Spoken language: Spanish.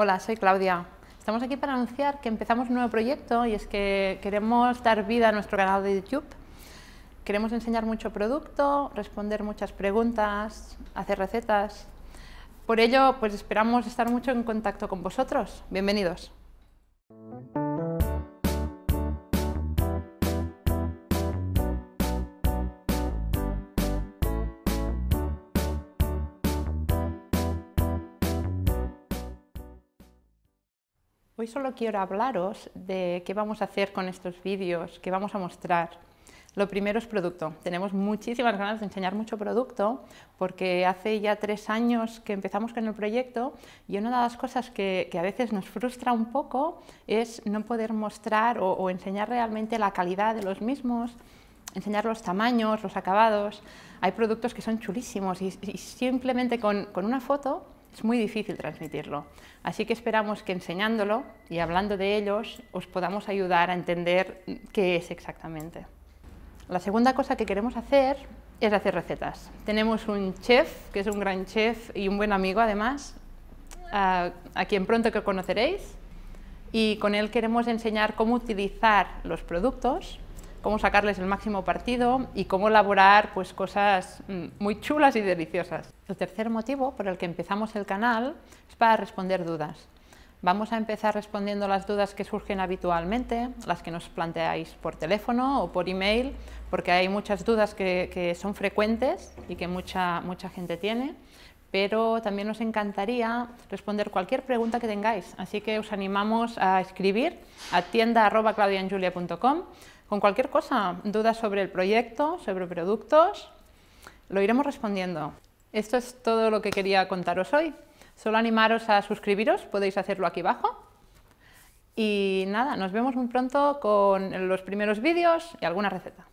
Hola, soy Claudia. Estamos aquí para anunciar que empezamos un nuevo proyecto y es que queremos dar vida a nuestro canal de YouTube. Queremos enseñar mucho producto, responder muchas preguntas, hacer recetas. Por ello, pues esperamos estar mucho en contacto con vosotros. Bienvenidos. Hoy solo quiero hablaros de qué vamos a hacer con estos vídeos, qué vamos a mostrar. Lo primero es producto. Tenemos muchísimas ganas de enseñar mucho producto porque hace ya tres años que empezamos con el proyecto y una de las cosas que, a veces nos frustra un poco es no poder mostrar o, enseñar realmente la calidad de los mismos, enseñar los tamaños, los acabados. Hay productos que son chulísimos y, simplemente con una foto es muy difícil transmitirlo. Así que esperamos que enseñándolo y hablando de ellos os podamos ayudar a entender qué es exactamente. La segunda cosa que queremos hacer es hacer recetas. Tenemos un chef, que es un gran chef y un buen amigo además, a, quien pronto que conoceréis, y con él queremos enseñar cómo utilizar los productos cómo sacarles el máximo partido y cómo elaborar pues, cosas mm, muy chulas y deliciosas. El tercer motivo por el que empezamos el canal es para responder dudas. Vamos a empezar respondiendo las dudas que surgen habitualmente, las que nos planteáis por teléfono o por email, porque hay muchas dudas que, son frecuentes y que mucha, mucha gente tiene pero también nos encantaría responder cualquier pregunta que tengáis. Así que os animamos a escribir a tienda.claudianjulia.com con cualquier cosa, dudas sobre el proyecto, sobre productos, lo iremos respondiendo. Esto es todo lo que quería contaros hoy. Solo animaros a suscribiros, podéis hacerlo aquí abajo. Y nada, nos vemos muy pronto con los primeros vídeos y alguna receta.